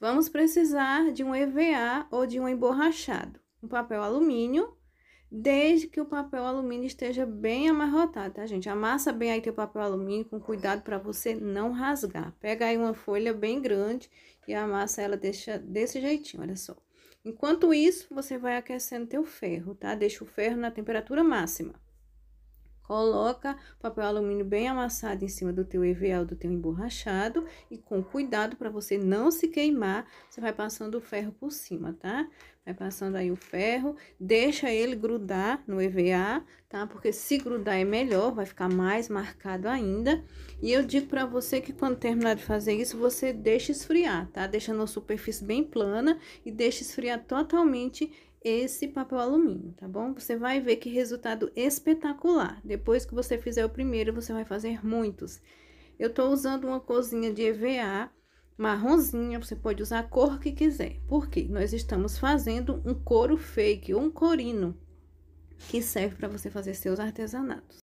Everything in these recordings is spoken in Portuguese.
Vamos precisar de um EVA ou de um emborrachado, um papel alumínio, desde que o papel alumínio esteja bem amarrotado, tá, gente? Amassa bem aí teu papel alumínio com cuidado para você não rasgar. Pega aí uma folha bem grande e amassa ela deixa desse jeitinho, olha só. Enquanto isso, você vai aquecendo teu ferro, tá? Deixa o ferro na temperatura máxima. Coloca papel alumínio bem amassado em cima do teu ou do teu emborrachado, e com cuidado para você não se queimar, você vai passando o ferro por cima, tá? Vai passando aí o ferro, deixa ele grudar no EVA, tá? Porque se grudar é melhor, vai ficar mais marcado ainda. E eu digo para você que quando terminar de fazer isso, você deixa esfriar, tá? Deixa na superfície bem plana e deixa esfriar totalmente esse papel alumínio, tá bom? Você vai ver que resultado espetacular. Depois que você fizer o primeiro, você vai fazer muitos. Eu tô usando uma cozinha de EVA marronzinha, você pode usar a cor que quiser. Porque nós estamos fazendo um couro fake um corino, que serve para você fazer seus artesanatos.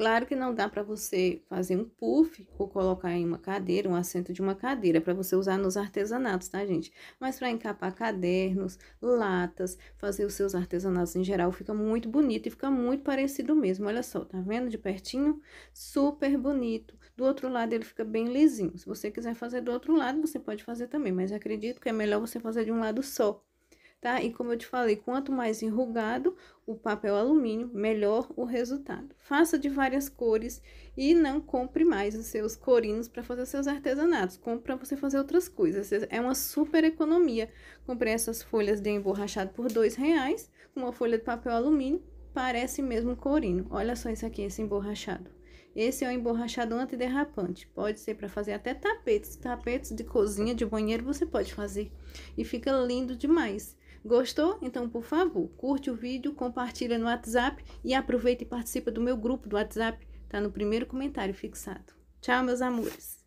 Claro que não dá para você fazer um puff ou colocar em uma cadeira, um assento de uma cadeira, é para você usar nos artesanatos, tá, gente? Mas para encapar cadernos, latas, fazer os seus artesanatos em geral, fica muito bonito e fica muito parecido mesmo. Olha só, tá vendo de pertinho? Super bonito. Do outro lado ele fica bem lisinho. Se você quiser fazer do outro lado, você pode fazer também, mas acredito que é melhor você fazer de um lado só, tá? E como eu te falei, quanto mais enrugado o papel alumínio, melhor o resultado. Faça de várias cores e não compre mais os seus corinos para fazer seus artesanatos, compre para você fazer outras coisas. É, é uma super economia. Comprei essas folhas de emborrachado por dois reais, uma folha de papel alumínio, parece mesmo corino. Olha só isso aqui, esse emborrachado. Esse é o emborrachado antiderrapante. Pode ser para fazer até tapetes. Tapetes de cozinha, de banheiro, você pode fazer. E fica lindo demais. Gostou? Então, por favor, curte o vídeo, compartilha no WhatsApp e aproveita e participa do meu grupo do WhatsApp. Tá no primeiro comentário fixado. Tchau, meus amores.